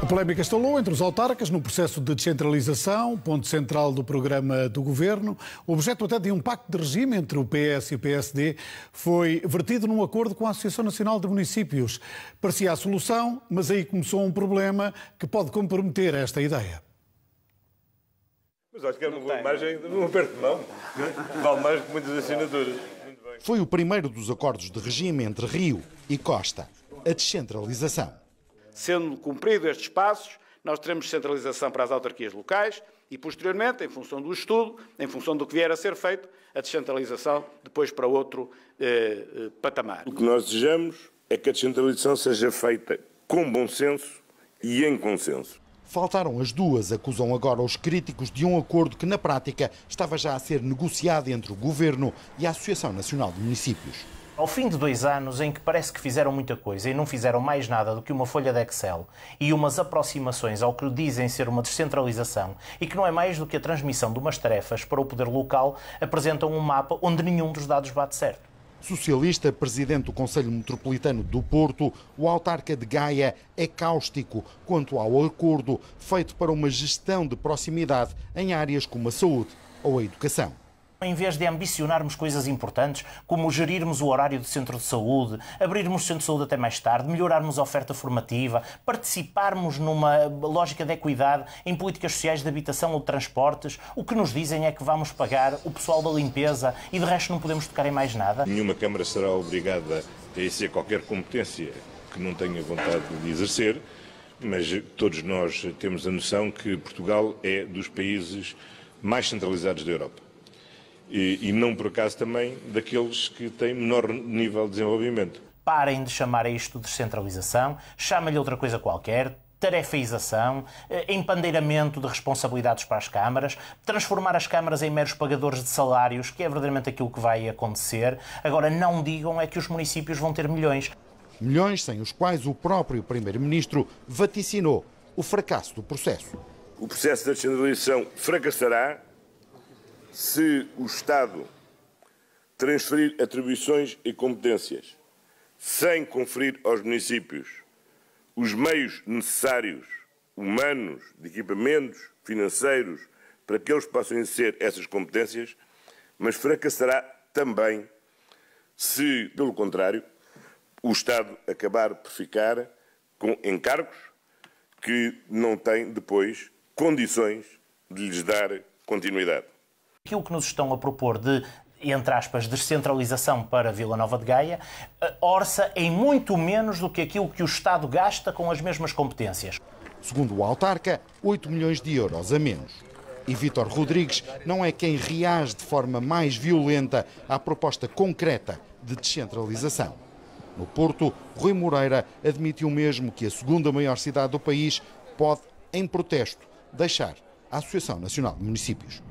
A polémica estalou entre os autarcas no processo de descentralização, ponto central do programa do governo. O objeto até de um pacto de regime entre o PS e o PSD foi vertido num acordo com a Associação Nacional de Municípios. Parecia a solução, mas aí começou um problema que pode comprometer esta ideia. Mas acho que é uma boa imagem de um aperto de mão. Vale mais que muitas assinaturas. Foi o primeiro dos acordos de regime entre Rio e Costa, a descentralização. Sendo cumpridos estes passos, nós teremos centralização para as autarquias locais e, posteriormente, em função do estudo, em função do que vier a ser feito, a descentralização depois para outro eh, eh, patamar. O que nós desejamos é que a descentralização seja feita com bom senso e em consenso. Faltaram as duas, acusam agora os críticos de um acordo que, na prática, estava já a ser negociado entre o Governo e a Associação Nacional de Municípios. Ao fim de dois anos em que parece que fizeram muita coisa e não fizeram mais nada do que uma folha de Excel e umas aproximações ao que dizem ser uma descentralização e que não é mais do que a transmissão de umas tarefas para o poder local, apresentam um mapa onde nenhum dos dados bate certo. Socialista, presidente do Conselho Metropolitano do Porto, o autarca de Gaia é cáustico quanto ao acordo feito para uma gestão de proximidade em áreas como a saúde ou a educação em vez de ambicionarmos coisas importantes, como gerirmos o horário do centro de saúde, abrirmos o centro de saúde até mais tarde, melhorarmos a oferta formativa, participarmos numa lógica de equidade em políticas sociais de habitação ou de transportes, o que nos dizem é que vamos pagar o pessoal da limpeza e de resto não podemos tocar em mais nada? Nenhuma Câmara será obrigada a exercer qualquer competência que não tenha vontade de exercer, mas todos nós temos a noção que Portugal é dos países mais centralizados da Europa e, e não por acaso também daqueles que têm menor nível de desenvolvimento. Parem de chamar a isto de descentralização, chama lhe outra coisa qualquer, Tarefaização, eh, empandeiramento de responsabilidades para as câmaras, transformar as câmaras em meros pagadores de salários, que é verdadeiramente aquilo que vai acontecer. Agora, não digam é que os municípios vão ter milhões. Milhões sem os quais o próprio Primeiro-Ministro vaticinou o fracasso do processo. O processo da descentralização fracassará se o Estado transferir atribuições e competências sem conferir aos municípios os meios necessários, humanos, de equipamentos, financeiros, para que eles possam exercer essas competências, mas fracassará também se, pelo contrário, o Estado acabar por ficar com encargos que não tem depois condições de lhes dar continuidade que o que nos estão a propor de entre aspas, descentralização para Vila Nova de Gaia, eh, orça em muito menos do que aquilo que o Estado gasta com as mesmas competências. Segundo o autarca, 8 milhões de euros a menos. E Vítor Rodrigues não é quem reage de forma mais violenta à proposta concreta de descentralização. No Porto, Rui Moreira admitiu mesmo que a segunda maior cidade do país pode, em protesto, deixar a Associação Nacional de Municípios.